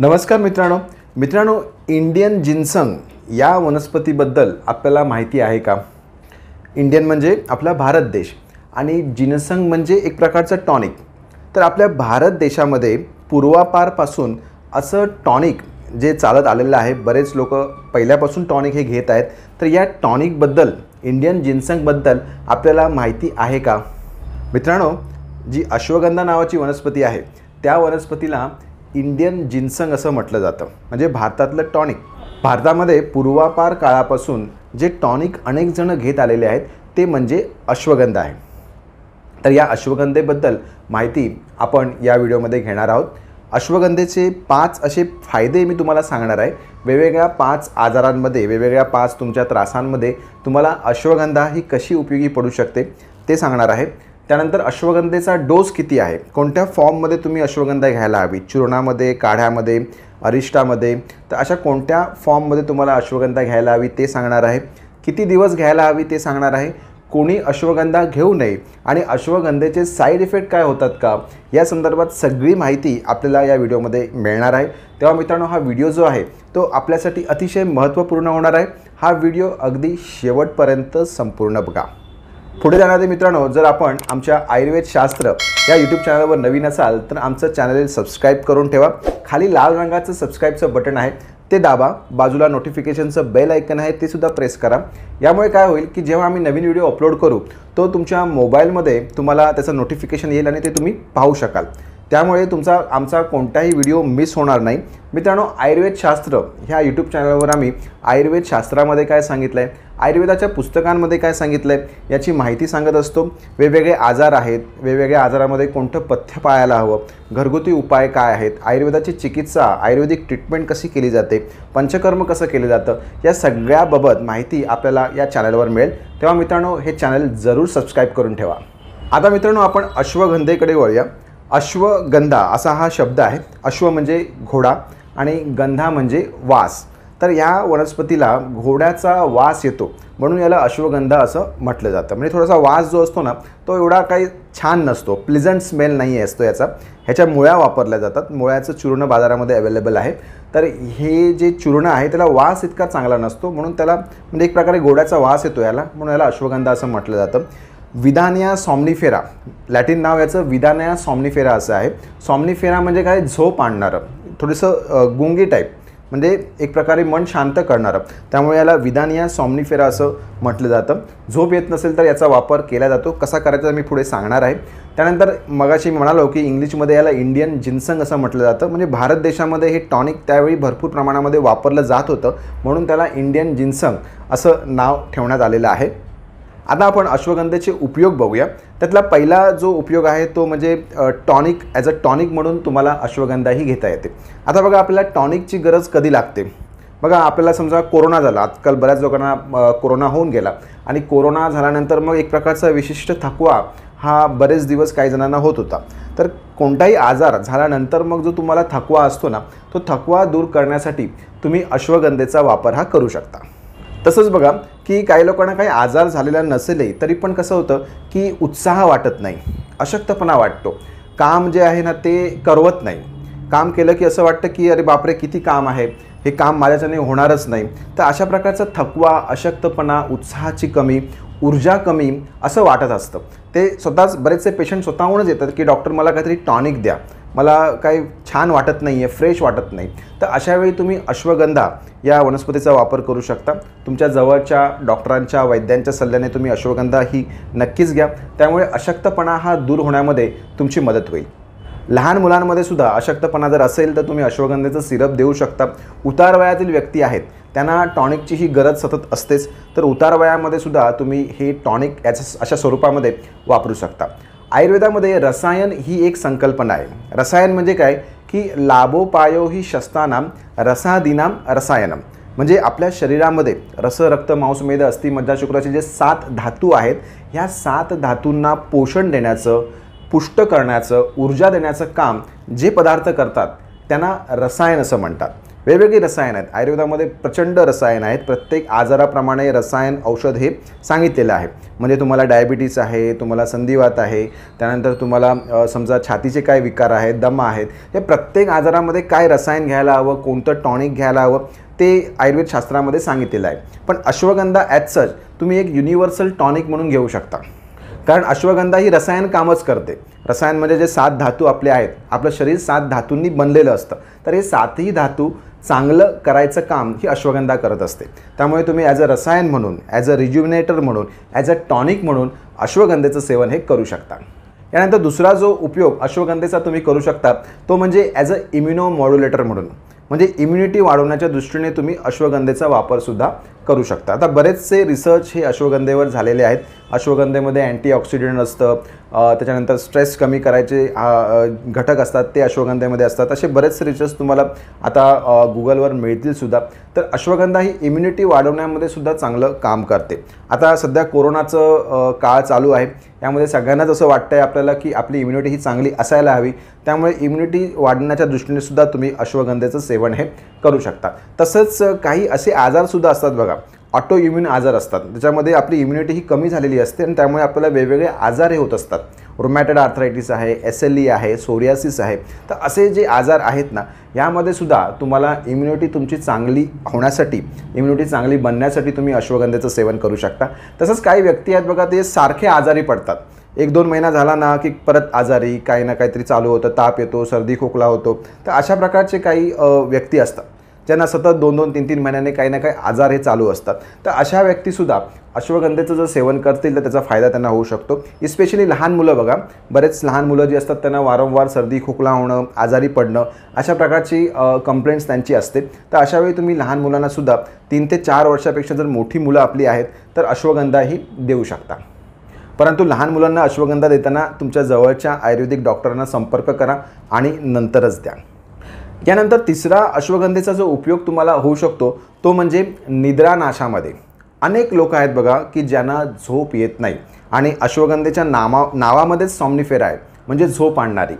नमस्कार मित्रांनो मित्रांनो इंडियन जिन्संग या वनस्पतीबद्दल आपल्याला माहिती आहे का इंडियन म्हणजे आपला भारत देश आणि जिनसंग म्हणजे एक प्रकारचं टॉनिक तर आपल्या भारत देशामध्ये पूर्वापारपासून असं टॉनिक जे चालत आलेलं आहे बरेच लोक पहिल्यापासून टॉनिक हे घेत आहेत तर या टॉनिकबद्दल इंडियन जिन्संगबद्दल आपल्याला माहिती आहे का मित्रांनो जी अश्वगंधा नावाची वनस्पती आहे त्या वनस्पतीला इंडियन जिन्संग असं म्हटलं जातं म्हणजे भारतातलं टॉनिक भारतामध्ये पूर्वापार काळापासून जे टॉनिक अनेक जणं घेत आलेले आहेत ते म्हणजे अश्वगंधा आहे तर या अश्वगंधेबद्दल माहिती आपण या व्हिडिओमध्ये घेणार आहोत अश्वगंधेचे पाच असे फायदे मी तुम्हाला सांगणार आहे वेगवेगळ्या पाच आजारांमध्ये वेगवेगळ्या पाच तुमच्या त्रासांमध्ये तुम्हाला अश्वगंधा ही कशी उपयोगी पडू शकते ते सांगणार आहे त्यानंतर अश्वगंधेचा डोस किती आहे कोणत्या फॉर्ममध्ये तुम्ही अश्वगंधा घ्यायला हवी चूर्णामध्ये काढ्यामध्ये अरिष्टामध्ये तर अशा कोणत्या फॉर्ममध्ये तुम्हाला अश्वगंधा घ्यायला हवी ते सांगणार आहे किती दिवस घ्यायला हवी ते सांगणार आहे कोणी अश्वगंधा घेऊ नये आणि अश्वगंधेचे साईड इफेक्ट काय होतात का या संदर्भात सगळी माहिती आपल्याला या व्हिडिओमध्ये मिळणार आहे तेव्हा मित्रांनो हा व्हिडिओ जो आहे तो आपल्यासाठी अतिशय महत्त्वपूर्ण होणार आहे हा व्हिडिओ अगदी शेवटपर्यंत संपूर्ण बघा पुढे जाणारे मित्रांनो जर आपण आमच्या आयुर्वेद शास्त्र या यूट्यूब चॅनलवर नवीन असाल तर आमचं चॅनल सबस्क्राईब करून ठेवा खाली लाल रंगाचं सबस्क्राईबचं बटन आहे ते दाबा बाजूला नोटिफिकेशनचं बेल ऐकन आहे ते सुद्धा प्रेस करा यामुळे काय होईल की जेव्हा आम्ही नवीन व्हिडिओ अपलोड करू तो तुमच्या मोबाईलमध्ये तुम्हाला त्याचं नोटिफिकेशन येईल आणि ते तुम्ही पाहू शकाल त्यामुळे तुमचा आमचा कोणताही व्हिडिओ मिस होणार नाही मित्रांनो आयुर्वेदशास्त्र ह्या यूट्यूब चॅनलवर आम्ही आयुर्वेदशास्त्रामध्ये काय सांगितलं आहे आयुर्वेदाच्या पुस्तकांमध्ये काय सांगितलं आहे याची माहिती सांगत असतो वेगवेगळे आजार आहेत वेगवेगळ्या आजारामध्ये कोणतं पथ्य पाळायला हवं घरगुती उपाय काय आहेत आयुर्वेदाची चिकित्सा आयुर्वेदिक ट्रीटमेंट कशी केली जाते पंचकर्म कसं केलं जातं या सगळ्याबाबत माहिती आपल्याला या चॅनलवर मिळेल तेव्हा मित्रांनो हे चॅनल जरूर सबस्क्राईब करून ठेवा आता मित्रांनो आपण अश्वगंधेकडे वळूया अश्वगंधा असा हा शब्द आहे अश्व म्हणजे घोडा आणि गंधा म्हणजे वास तर या वनस्पतीला घोड्याचा वास येतो म्हणून याला अश्वगंधा असं म्हटलं जातं म्हणजे थोडासा वास जो असतो ना तो एवढा काही छान नसतो प्लिझंट स्मेल नाही असतो याचा ह्याच्या मुळ्या वापरल्या जातात मुळ्याचं चूर्ण बाजारामध्ये अवेलेबल आहे तर हे जे चूर्ण आहे त्याला वास इतका चांगला नसतो म्हणून त्याला म्हणजे एक प्रकारे घोड्याचा वास येतो याला म्हणून याला अश्वगंधा असं म्हटलं जातं विधानिया सॉम्निफेरा लॅटिन नाव याचं विधानया सॉम्निफेरा असं आहे सॉम्निफेरा म्हणजे काय झोप आणणारं थोडंसं गुंगी टाईप म्हणजे एक प्रकारे मन शांत करणारं त्यामुळे याला विधानिया सॉम्निफेरा असं म्हटलं जातं झोप येत नसेल तर याचा वापर केला जातो कसा करायचा मी पुढे सांगणार आहे त्यानंतर मगाशी मी म्हणालो की इंग्लिशमध्ये याला इंडियन जिन्संग असं म्हटलं जातं म्हणजे भारत देशामध्ये हे टॉनिक त्यावेळी भरपूर प्रमाणामध्ये वापरलं जात होतं म्हणून त्याला इंडियन जिन्संग असं नाव ठेवण्यात आलेलं आहे आता आपण अश्वगंधेचे उपयोग बघूया त्यातला पहिला जो उपयोग आहे तो म्हणजे टॉनिक ॲज अ टॉनिक म्हणून तुम्हाला अश्वगंधाही घेता येते आता बघा आपल्याला टॉनिकची गरज कधी लागते बघा आपल्याला समजा कोरोना झाला आजकाल बऱ्याच लोकांना कोरोना होऊन गेला आणि कोरोना झाल्यानंतर मग एक प्रकारचा विशिष्ट थकवा हा बरेच दिवस काही जणांना होत होता तर कोणताही आजार झाल्यानंतर मग जो तुम्हाला थकवा असतो ना तो थकवा दूर करण्यासाठी तुम्ही अश्वगंधेचा वापर हा करू शकता तसंच बघा की काही लोकांना काही आजार झालेला नसेलही तरी पण कसं होतं की उत्साह वाटत नाही अशक्तपणा वाटतो काम जे आहे ना ते करवत नाही काम केलं की असं वाटतं की अरे बापरे किती काम आहे हे काम माझ्याच्याने होणारच नाही तर अशा प्रकारचा थकवा अशक्तपणा उत्साहाची कमी ऊर्जा कमी असं वाटत असतं ते स्वतःच बरेचसे पेशंट स्वतःहूनच येतात की डॉक्टर मला काहीतरी टॉनिक द्या मला काही छान वाटत नाही आहे फ्रेश वाटत नाही तर अशावेळी तुम्ही अश्वगंधा या वनस्पतीचा वापर करू शकता तुमच्या जवळच्या डॉक्टरांच्या वैद्यांच्या सल्ल्याने तुम्ही अश्वगंधा ही नक्कीच घ्या त्यामुळे अशक्तपणा हा दूर होण्यामध्ये तुमची मदत होईल लहान मुलांमध्ये सुद्धा अशक्तपणा जर असेल तर तुम्ही अश्वगंधेचं सिरप देऊ शकता उतार वयातील व्यक्ती आहेत त्यांना टॉनिकची ही गरज सतत असतेच तर उतार वयामध्ये सुद्धा तुम्ही हे टॉनिक याच्या अशा स्वरूपामध्ये वापरू शकता आयुर्वेदामध्ये रसायन ही एक संकल्पना आहे रसायन म्हणजे काय की लाभोपायो ही शस्तानाम रसादिनाम रसायनम म्हणजे आपल्या शरीरामध्ये रस रक्त मांसमेद अस्थि शुक्राचे जे सात धातू आहेत ह्या सात धातूंना पोषण देण्याचं पुष्ट करण्याचं ऊर्जा देण्याचं काम जे पदार्थ करतात त्यांना रसायन असं म्हणतात वेगवेगळी रसायन आहेत आयुर्वेदामध्ये प्रचंड रसायन आहेत प्रत्येक आजाराप्रमाणे रसायन औषध हे सांगितलेलं आहे म्हणजे तुम्हाला डायबिटीस आहे तुम्हाला संधिवात आहे त्यानंतर तुम्हाला समजा छातीचे काय विकार आहेत दमा आहेत हे प्रत्येक आजारामध्ये काय रसायन घ्यायला हवं कोणतं टॉनिक घ्यायला हवं ते आयुर्वेद शास्त्रामध्ये सांगितलेलं आहे पण अश्वगंधा ॲज सच तुम्ही एक युनिव्हर्सल टॉनिक म्हणून घेऊ शकता कारण अश्वगंधा ही रसायन कामच करते रसायन म्हणजे जे सात धातू आपले आहेत आपलं शरीर सात धातूंनी बनलेलं असतं तर हे सातही धातू चांगलं करायचं काम ही अश्वगंधा करत असते त्यामुळे तुम्ही ॲज अ रसायन म्हणून ॲज अ रिज्युमिनेटर म्हणून ॲज अ टॉनिक म्हणून अश्वगंधेचं सेवन हे करू शकता यानंतर दुसरा जो उपयोग अश्वगंधेचा तुम्ही करू शकता तो म्हणजे ॲज अ इम्युनो मॉड्युलेटर म्हणून म्हणजे इम्युनिटी वाढवण्याच्या दृष्टीने तुम्ही अश्वगंधेचा वापरसुद्धा करू शकता आता बरेचसे रिसर्च हे अश्वगंधेवर झालेले आहेत अश्वगंधेमध्ये अँटीऑक्सिडंट असतं त्याच्यानंतर स्ट्रेस कमी करायचे घटक असतात ते अश्वगंधेमध्ये असतात असे बरेचसे रिसर्च तुम्हाला आता गुगलवर मिळतील सुद्धा तर अश्वगंधा ही इम्युनिटी वाढवण्यामध्ये सुद्धा चांगलं काम करते आता सध्या कोरोनाचं काळ चालू आहे त्यामध्ये सगळ्यांनाच असं वाटतं आहे आपल्याला की आपली इम्युनिटी ही चांगली असायला हवी त्यामुळे इम्युनिटी वाढण्याच्या दृष्टीने सुद्धा तुम्ही अश्वगंधेचं सेवन हे करू शकता तसंच काही असे आजारसुद्धा असतात बघा ऑटो इम्युन आजार असतात त्याच्यामध्ये आपली इम्युनिटी ही कमी झालेली असते आणि त्यामुळे आपल्याला वेगवेगळे आजार हे होत असतात रोमॅटेड आर्थरायटिस आहे एस एल ई आहे सोरियासिस आहे तर असे जे आजार आहेत ना यामध्ये सुद्धा तुम्हाला इम्युनिटी तुमची चांगली होण्यासाठी इम्युनिटी चांगली बनण्यासाठी तुम्ही अश्वगंधाचं सेवन करू शकता तसंच काही व्यक्ती आहेत बघा ते सारखे आजारी पडतात एक दोन महिना झाला ना की परत आजारी काही ना काहीतरी चालू होतं ताप येतो सर्दी खोकला होतो तर अशा प्रकारचे काही व्यक्ती असतात ज्यांना सतत दोन दोन तीन तीन महिन्याने काही ना काही आजार हे चालू असतात तर अशा व्यक्तीसुद्धा अश्वगंधेचं जर सेवन करतील तर त्याचा फायदा त्यांना होऊ शकतो इस्पेशली लहान मुलं बघा बरेच लहान मुलं जी असतात त्यांना वारंवार सर्दी खोकला होणं आजारी पडणं अशा प्रकारची कंप्लेंट्स त्यांची असते तर अशावेळी तुम्ही लहान मुलांनासुद्धा तीन ते चार वर्षापेक्षा जर मोठी मुलं आपली आहेत तर अश्वगंधाही देऊ शकता परंतु लहान मुलांना अश्वगंधा देताना तुमच्या जवळच्या आयुर्वेदिक डॉक्टरांना संपर्क करा आणि नंतरच द्या यानंतर तिसरा अश्वगंधेचा जो उपयोग तुम्हाला होऊ शकतो तो म्हणजे निद्रानाशामध्ये अनेक लोक आहेत बघा की ज्यांना झोप येत नाही आणि अश्वगंधेच्या नामा नावामध्येच सॉम्निफेर आहे म्हणजे झोप आणणारी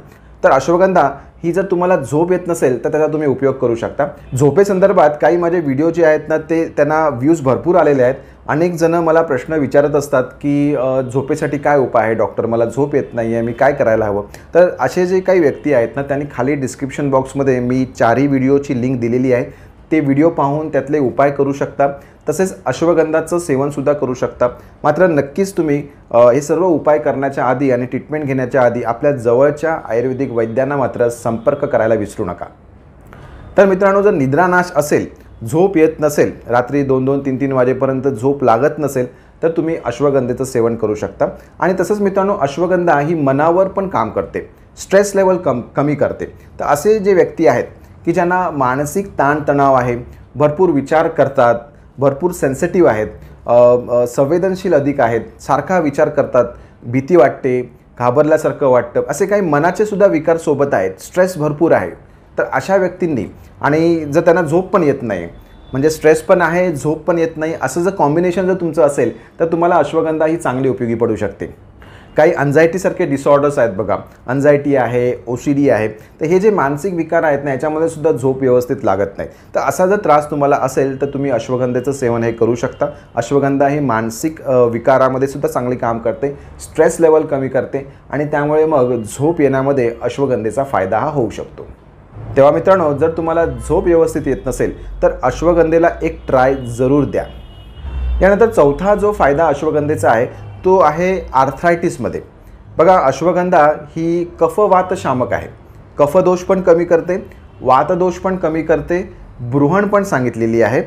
तर अश्वगंधा ही जर तुम्हाला झोप येत नसेल तर त्याचा तुम्ही उपयोग करू शकता झोपेसंदर्भात काही माझे व्हिडिओ जे आहेत ना ते त्यांना व्ह्यूज भरपूर आलेले आहेत अनेक जण मला प्रश्न विचारत असतात की झोपेसाठी काय उपाय आहे डॉक्टर मला झोप येत नाही आहे मी काय करायला हवं तर असे जे काही व्यक्ती आहेत ना त्यांनी खाली डिस्क्रिप्शन बॉक्समध्ये मी चारही व्हिडिओची लिंक दिलेली आहे ते व्हिडिओ पाहून त्यातले उपाय करू शकता तसेच अश्वगंधाचं सेवनसुद्धा करू शकता मात्र नक्कीच तुम्ही हे सर्व उपाय करण्याच्या आधी आणि ट्रीटमेंट घेण्याच्या आधी आपल्या जवळच्या आयुर्वेदिक वैद्यांना मात्र संपर्क करायला विसरू नका तर मित्रांनो जर निद्रानाश असेल झोप येत नसेल रात्री दोन दोन तीन तीन वाजेपर्यंत झोप लागत नसेल तर तुम्ही अश्वगंधेचं सेवन करू शकता आणि तसंच मित्रांनो अश्वगंधा ही मनावर पण काम करते स्ट्रेस लेवल कम कमी करते तर असे जे व्यक्ती आहेत की ज्यांना मानसिक ताणतणाव आहे भरपूर विचार करतात भरपूर सेन्सिटिव्ह आहेत संवेदनशील अधिक आहेत सारखा विचार करतात भीती वाटते घाबरल्यासारखं वाटतं असे काही मनाचे सुद्धा विकार सोबत आहेत स्ट्रेस भरपूर आहे तर अशा व्यक्तींनी आणि जर त्यांना झोप पण येत नाही म्हणजे स्ट्रेस पण आहे झोप पण येत नाही असं जर कॉम्बिनेशन जर तुमचं असेल तर तुम्हाला अश्वगंधा ही चांगली उपयोगी पडू शकते काही अन्झायटीसारखे डिसऑर्डर्स आहेत बघा अन्झायटी आहे ओ सी डी आहे तर हे जे मानसिक विकार आहेत ना याच्यामध्ये सुद्धा झोप व्यवस्थित लागत नाही तर असा जर त्रास तुम्हाला असेल तर तुम्ही अश्वगंधेचं सेवन हे करू शकता अश्वगंधा हे मानसिक विकारामध्ये सुद्धा चांगले काम करते स्ट्रेस लेवल कमी करते आणि त्यामुळे मग झोप येण्यामध्ये अश्वगंधेचा फायदा हा होऊ शकतो तेव्हा मित्रांनो जर तुम्हाला झोप व्यवस्थित येत नसेल तर अश्वगंधेला एक ट्राय जरूर द्या यानंतर चौथा जो फायदा अश्वगंधेचा आहे तो आहे आर्थरायटिसमध्ये बघा अश्वगंधा ही कफवातशामक आहे कफदोष पण कमी करते वातदोष पण कमी करते बृहण पण सांगितलेली आहे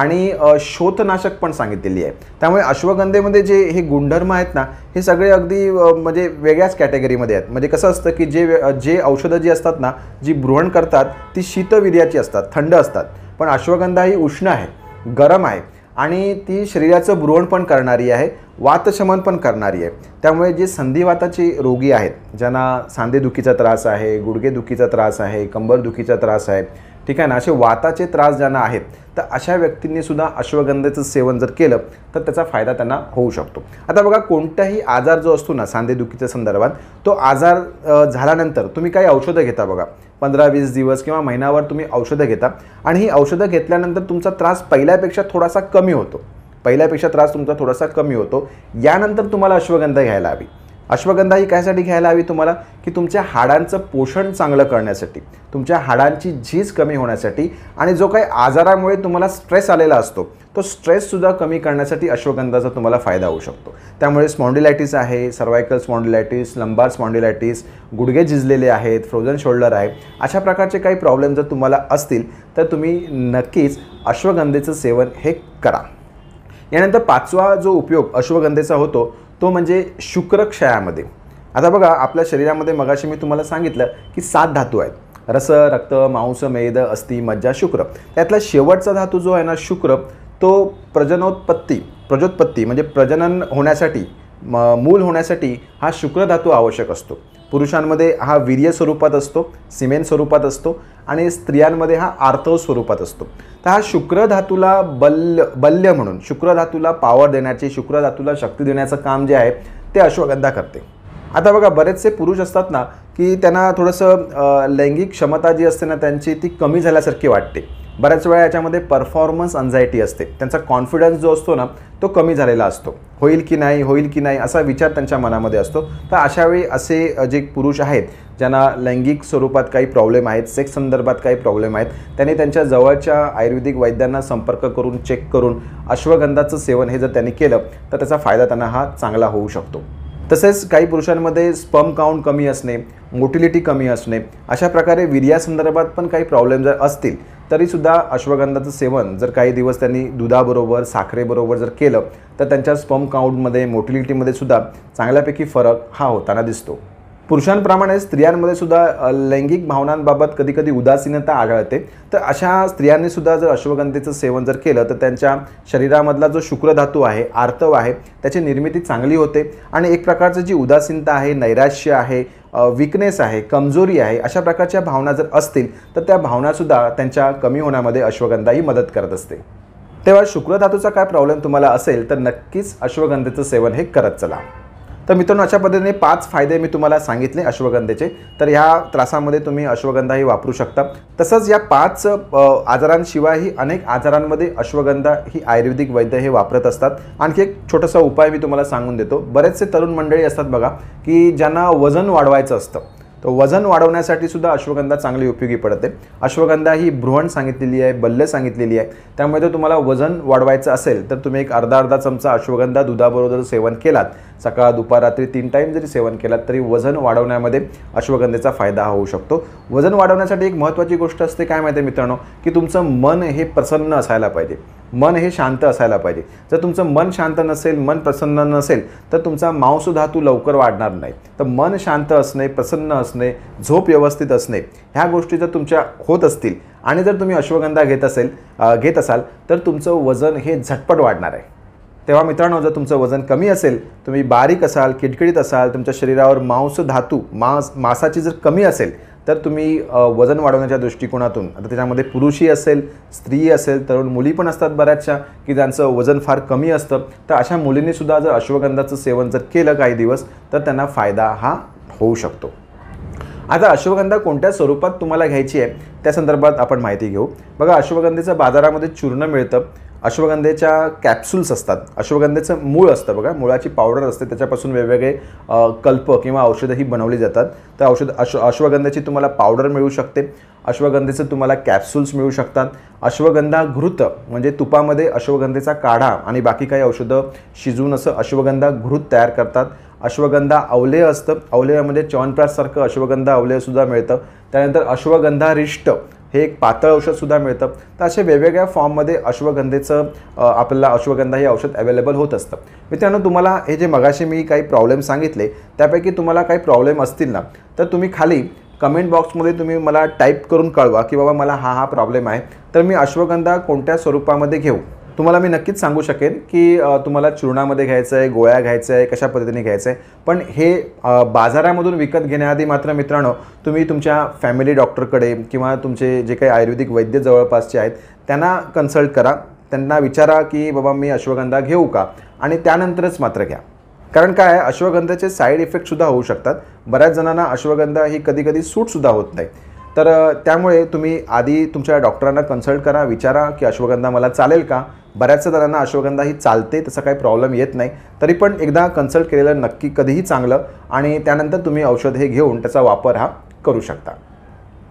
आणि शोथनाशक पण सांगितलेली आहे त्यामुळे अश्वगंधेमध्ये जे हे गुणधर्म आहेत ना हे सगळे अगदी म्हणजे वेगळ्याच कॅटेगरीमध्ये आहेत म्हणजे कसं असतं की जे जे औषधं जी असतात ना जी बृहण करतात ती शीतविर्याची असतात थंड असतात पण अश्वगंधा ही उष्ण आहे गरम आहे आणि ती शरीराचं भ्रुवण पण करणारी आहे वातशमन पण करणारी आहे त्यामुळे जे संधिवाताचे रोगी आहेत ज्यांना सांधेदुखीचा त्रास आहे गुडघेदुखीचा त्रास आहे कंबरदुखीचा त्रास आहे ठीक आहे ना असे वाताचे त्रास ज्यांना आहेत तर अशा व्यक्तींनीसुद्धा सुद्धा अश्वगंधेचं सेवन जर केलं तर त्याचा फायदा त्यांना होऊ शकतो आता बघा कोणताही आजार जो असतो ना सांधेदुखीच्या संदर्भात तो आजार झाल्यानंतर तुम्ही काही औषधं घेता बघा पंधरा वीस दिवस किंवा महिनाभर तुम्ही औषधं घेता आणि ही औषधं घेतल्यानंतर तुमचा त्रास पहिल्यापेक्षा थोडासा कमी होतो पहिल्यापेक्षा त्रास तुमचा थोडासा कमी होतो यानंतर तुम्हाला अश्वगंधा घ्यायला हवी अश्वगंधा ही कायसाठी घ्यायला हवी तुम्हाला की तुमच्या हाडांचं पोषण चांगलं करण्यासाठी तुमच्या हाडांची झीज कमी होण्यासाठी आणि जो काही आजारामुळे तुम्हाला स्ट्रेस आलेला असतो तो स्ट्रेससुद्धा कमी करण्यासाठी अश्वगंधाचा तुम्हाला फायदा होऊ शकतो त्यामुळे स्पॉन्डिलायटिस आहे सर्वायकल स्पॉन्डिलायटिस लंबार स्पॉन्डिलायटिस गुडघे झिजलेले आहेत फ्रोझन शोल्डर आहे अशा प्रकारचे काही प्रॉब्लेम जर तुम्हाला असतील तर तुम्ही नक्कीच अश्वगंधेचं सेवन हे करा यानंतर पाचवा जो उपयोग अश्वगंधेचा होतो तो म्हणजे शुक्रक्षयामध्ये आता बघा आपल्या शरीरामध्ये मगाशी मी तुम्हाला सांगितलं की सात धातू आहेत रस रक्त मांस मेद अस्थि मज्जा शुक्र त्यातला शेवटचा धातू जो आहे ना शुक्र तो प्रजनोत्पत्ती प्रजोत्पत्ती म्हणजे प्रजनन होण्यासाठी मूल होण्यासाठी हा शुक्र धातू आवश्यक असतो पुरुषांमध्ये हा वीर्य स्वरूपात असतो सिमेंट स्वरूपात असतो आणि स्त्रियांमध्ये हा आर्थव स्वरूपात असतो तर हा शुक्र धातूला बल्य बल्य म्हणून शुक्र धातूला पावर देण्याचे शुक्र धातूला शक्ती देण्याचं काम जे आहे ते अश्वगंधा करते आता बघा बरेचसे पुरुष असतात ना की त्यांना थोडंसं लैंगिक क्षमता जी असते ना त्यांची ती कमी झाल्यासारखी वाटते बऱ्याच वेळा याच्यामध्ये परफॉर्मन्स अन्झायटी असते त्यांचा कॉन्फिडन्स जो असतो ना तो कमी झालेला असतो होईल की नाही होईल की नाही असा विचार त्यांच्या मनामध्ये असतो तर अशावेळी असे जे पुरुष आहेत ज्यांना लैंगिक स्वरूपात काही प्रॉब्लेम आहेत सेक्स संदर्भात काही प्रॉब्लेम आहेत त्यांनी त्यांच्या जवळच्या आयुर्वेदिक वैद्यांना संपर्क करून चेक करून अश्वगंधाचं सेवन हे जर त्यांनी केलं तर त्याचा फायदा त्यांना हा चांगला होऊ शकतो तसेच काही पुरुषांमध्ये स्पम काउंट कमी असणे मोटिलिटी कमी असणे अशा प्रकारे विर्यासंदर्भात पण काही प्रॉब्लेम जर असतील तरीसुद्धा अश्वगंधाचं सेवन जर काही दिवस त्यांनी दुधाबरोबर साखरेबरोबर जर केलं तर त्यांच्या स्पम काउंटमध्ये मोटिलिटीमध्ये सुद्धा चांगल्यापैकी फरक हा होताना दिसतो पुरुषांप्रमाणे स्त्रियांमध्ये सुद्धा लैंगिक भावनांबाबत कधी कधी उदासीनता आढळते तर अशा स्त्रियांनी सुद्धा जर अश्वगंधेचं सेवन जर केलं तर त्यांच्या शरीरामधला जो शुक्रधातू आहे आर्तव आहे त्याची निर्मिती चांगली होते आणि एक प्रकारचं जी उदासीनता आहे नैराश्य आहे विकनेस आहे कमजोरी आहे अशा प्रकारच्या भावना जर असतील तर त्या भावनासुद्धा त्यांच्या कमी होण्यामध्ये अश्वगंधा ही मदत करत असते तेव्हा शुक्रधातूचा काय प्रॉब्लेम तुम्हाला असेल तर नक्कीच अश्वगंधेचं सेवन हे करत चला तर मित्रांनो अशा पद्धतीने पाच फायदे मी तुम्हाला सांगितले अश्वगंधेचे तर ह्या त्रासामध्ये तुम्ही अश्वगंधाही वापरू शकता तसंच या पाच आजारांशिवायही अनेक आजारांमध्ये अश्वगंधा ही आयुर्वेदिक वैद्य हे वापरत असतात आणखी एक छोटासा उपाय मी तुम्हाला सांगून देतो बरेचसे तरुण मंडळी असतात बघा की ज्यांना वजन वाढवायचं असतं तर वजन वाढवण्यासाठी सुद्धा अश्वगंधा चांगली उपयोगी पडते अश्वगंधा ही भ्रुवण सांगितलेली आहे बल्ल सांगितलेली आहे त्यामुळे जर तुम्हाला वजन वाढवायचं असेल तर तुम्ही एक अर्धा अर्धा चमचा अश्वगंधा दुधाबरोबर सेवन केलात सकाळ दुपार रात्री तीन टाईम जरी सेवन केलात तरी वजन वाढवण्यामध्ये अश्वगंधेचा फायदा होऊ शकतो वजन वाढवण्यासाठी एक महत्त्वाची गोष्ट असते काय माहिती आहे मित्रांनो की तुमचं मन हे प्रसन्न असायला पाहिजे मन हे शांत असायला पाहिजे जर तुमचं मन शांत नसेल मन प्रसन्न नसेल तर तुमचा मांसधातू लवकर वाढणार नाही तर मन शांत असणे प्रसन्न असणे झोप व्यवस्थित असणे ह्या गोष्टी जर तुमच्या होत असतील आणि जर तुम्ही अश्वगंधा घेत असेल घेत असाल तर तुमचं वजन हे झटपट वाढणार आहे तेव्हा मित्रांनो जर तुमचं वजन कमी असेल तुम्ही बारीक असाल किटकिडीत असाल तुमच्या शरीरावर मांस धातू मांस मासाची जर कमी असेल तर तुम्ही वजन वाढवण्याच्या दृष्टिकोनातून आता त्याच्यामध्ये पुरुषही असेल स्त्री असेल तरुण मुली पण असतात बऱ्याचशा की ज्यांचं वजन फार कमी असतं तर अशा मुलींनीसुद्धा जर अश्वगंधाचं सेवन जर केलं काही दिवस तर त्यांना फायदा हा होऊ शकतो आता अश्वगंधा कोणत्या स्वरूपात तुम्हाला घ्यायची आहे त्या संदर्भात आपण माहिती घेऊ बघा अश्वगंधेचं बाजारामध्ये चूर्ण मिळतं अश्वगंधेच्या कॅप्सूल्स असतात अश्वगंधेचं मूळ असतं बघा मुळाची पावडर असते त्याच्यापासून वेगवेगळे कल्प किंवा औषधं ही बनवली जातात तर औषध अश्व अश्वगंधाची तुम्हाला पावडर मिळू शकते अश्वगंधेचं तुम्हाला कॅप्सूल्स मिळू शकतात अश्वगंधा घृत म्हणजे तुपामध्ये अश्वगंधेचा काढा आणि बाकी काही औषधं शिजवून असं अश्वगंधा घृत तयार करतात अश्वगंधा अवलेय असतं अवलेयामध्ये सारखं अश्वगंधा अवलेयसुद्धा मिळतं त्यानंतर अश्वगंधा रिष्ट हे एक पातळ औषधसुद्धा मिळतं तर असे वेगवेगळ्या फॉर्ममध्ये अश्वगंधेचं आपल्याला अश्वगंधा हे औषध अवेलेबल होत असतं मित्रांनो तुम्हाला हे जे मगाशी मी काही प्रॉब्लेम सांगितले त्यापैकी तुम्हाला काही प्रॉब्लेम असतील ना तर तुम्ही खाली कमेंट बॉक्समध्ये तुम्ही मला टाईप करून कळवा की बाबा मला हा हा प्रॉब्लेम आहे तर मी अश्वगंधा कोणत्या स्वरूपामध्ये घेऊ तुम्हाला मी नक्कीच सांगू शकेन की तुम्हाला चूर्णामध्ये घ्यायचं आहे गोळ्या घ्यायचं आहे कशा पद्धतीने घ्यायचं आहे पण हे बाजारामधून विकत घेण्याआधी मात्र मित्रांनो तुम्ही तुमच्या फॅमिली डॉक्टरकडे किंवा तुमचे जे काही आयुर्वेदिक वैद्य जवळपासचे आहेत त्यांना कन्सल्ट करा त्यांना विचारा की बाबा मी अश्वगंधा घेऊ का आणि त्यानंतरच मात्र घ्या कारण काय आहे अश्वगंधाचे साईड इफेक्टसुद्धा होऊ शकतात बऱ्याच जणांना अश्वगंधा ही कधीकधी सूटसुद्धा होत नाही तर त्यामुळे तुम्ही आधी तुमच्या डॉक्टरांना कन्सल्ट करा विचारा की अश्वगंधा मला चालेल का बऱ्याचशा जणांना अश्वगंधा ही चालते तसा काही प्रॉब्लेम येत नाही तरी पण एकदा कन्सल्ट केलेलं नक्की कधीही चांगलं आणि त्यानंतर तुम्ही औषध हे घेऊन त्याचा वापर हा करू शकता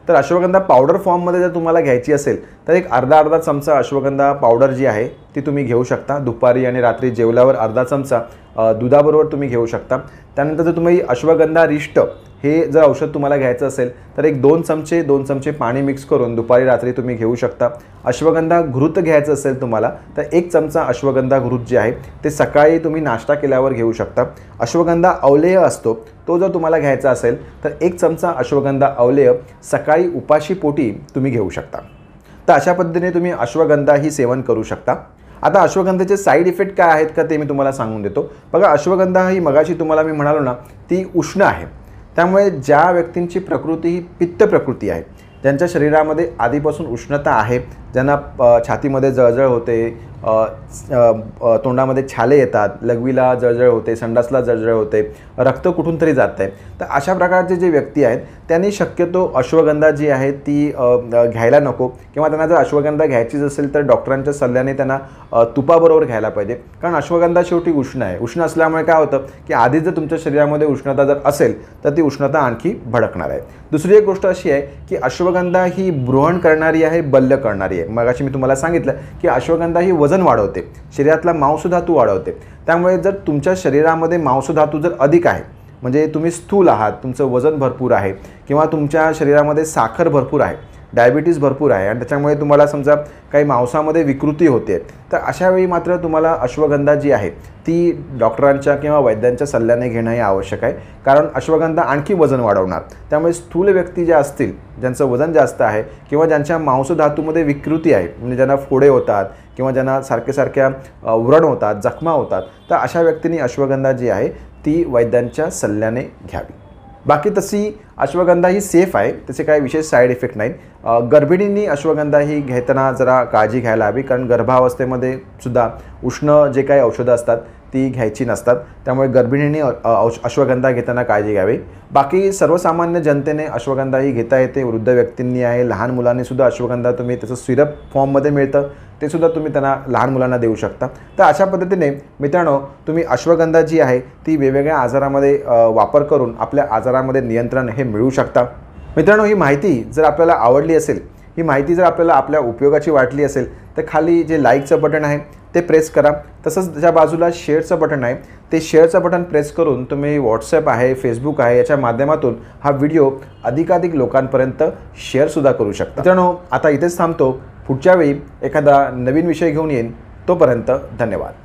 तर अश्वगंधा पावडर फॉर्ममध्ये जर तुम्हाला घ्यायची असेल तर एक अर्धा अर्धा चमचा अश्वगंधा पावडर जी आहे ती तुम्ही घेऊ शकता दुपारी आणि रात्री जेवल्यावर अर्धा चमचा दुधाबरोबर तुम्ही घेऊ शकता त्यानंतर जर तुम्ही अश्वगंधा रिष्ट हे जर औषध तुम्हाला घ्यायचं असेल तर एक दोन चमचे दोन चमचे पाणी मिक्स करून दुपारी रात्री तुम्ही घेऊ शकता अश्वगंधा घृत घ्यायचं असेल तुम्हाला तर एक चमचा अश्वगंधा घृत जे आहे ते सकाळी तुम्ही नाश्ता केल्यावर घेऊ शकता अश्वगंधा अवलेय असतो तो जर तुम्हाला घ्यायचा असेल तर एक चमचा अश्वगंधा अवलेय सकाळी उपाशी पोटी तुम्ही घेऊ शकता तर अशा पद्धतीने तुम्ही अश्वगंधा ही सेवन करू शकता आता अश्वगंधाचे साईड इफेक्ट काय आहेत का ते मी तुम्हाला सांगून देतो बघा अश्वगंधा ही मगाशी तुम्हाला मी म्हणालो ना ती उष्ण आहे त्यामुळे ज्या व्यक्तींची प्रकृती ही पित्त प्रकृती आहे त्यांच्या शरीरामध्ये आधीपासून उष्णता आहे ज्यांना छातीमध्ये जळजळ होते तोंडामध्ये छाले येतात लघवीला जळजळ होते संडासला जळजळ होते रक्त कुठून तरी जात आहे तर अशा प्रकारचे जे व्यक्ती आहेत त्यांनी शक्यतो अश्वगंधा जी आहे ती घ्यायला नको किंवा त्यांना जर अश्वगंधा घ्यायचीच असेल तर डॉक्टरांच्या सल्ल्याने त्यांना तुपाबरोबर घ्यायला पाहिजे कारण अश्वगंधा शेवटी उष्ण आहे उष्ण असल्यामुळे काय होतं की आधी जर तुमच्या शरीरामध्ये उष्णता जर असेल तर ती उष्णता आणखी भडकणार आहे दुसरी एक गोष्ट अशी आहे की अश्वगंधा ही ब्रोहण करणारी आहे बल्य करणारी आहे आहे मगाशी मी तुम्हाला सांगितलं की अश्वगंधा ही वजन वाढवते शरीरातला मांसधातू वाढवते त्यामुळे जर तुमच्या शरीरामध्ये मांसधातू जर अधिक आहे म्हणजे तुम्ही स्थूल आहात तुमचं वजन भरपूर आहे किंवा तुमच्या शरीरामध्ये साखर भरपूर आहे डायबिटीज भरपूर आहे आणि त्याच्यामुळे तुम्हाला समजा काही मांसामध्ये विकृती होते तर अशावेळी मात्र तुम्हाला अश्वगंधा जी आहे ती डॉक्टरांच्या किंवा वैद्यांच्या सल्ल्याने घेणं हे आवश्यक आहे कारण अश्वगंधा आणखी वजन वाढवणार त्यामुळे स्थूल व्यक्ती ज्या असतील ज्यांचं वजन जास्त आहे किंवा ज्यांच्या मांसधातूमध्ये विकृती आहे म्हणजे ज्यांना फोडे होतात किंवा ज्यांना सारख्यासारख्या सारख्या व्रण होतात जखमा होतात तर अशा व्यक्तींनी अश्वगंधा जी आहे ती वैद्यांच्या सल्ल्याने घ्यावी बाकी तशी अश्वगंधा ही सेफ आहे त्याचे काही विशेष साईड इफेक्ट नाही गर्भिणींनी अश्वगंधा ही घेताना जरा काळजी घ्यायला हवी कारण गर्भावस्थेमध्ये सुद्धा उष्ण जे काही औषधं असतात ती घ्यायची नसतात त्यामुळे गर्भिणींनी अश्वगंधा घेताना काळजी घ्यावी बाकी सर्वसामान्य जनतेने अश्वगंधा ही घेता येते वृद्ध व्यक्तींनी आहे लहान सुद्धा अश्वगंधा तुम्ही त्याचं सिरप फॉर्ममध्ये मिळतं ते सुद्धा तुम्ही त्यांना लहान मुलांना देऊ शकता तर अशा पद्धतीने मित्रांनो तुम्ही अश्वगंधा जी आहे ती वेगवेगळ्या आजारामध्ये वापर करून आपल्या आजारामध्ये नियंत्रण हे मिळू शकता मित्रांनो ही माहिती जर आपल्याला आवडली असेल ही माहिती जर आपल्याला आपल्या उपयोगाची वाटली असेल तर खाली जे लाईकचं बटन आहे ते प्रेस करा तसंच ज्या बाजूला शेअरचं बटन आहे ते शेअरचं बटन प्रेस करून तुम्ही व्हॉट्सअप आहे फेसबुक आहे याच्या माध्यमातून हा व्हिडिओ अधिकाधिक लोकांपर्यंत शेअरसुद्धा करू शकता मित्रांनो आता इथेच थांबतो पुढच्या वेळी एखादा नवीन विषय घेऊन येईन तोपर्यंत धन्यवाद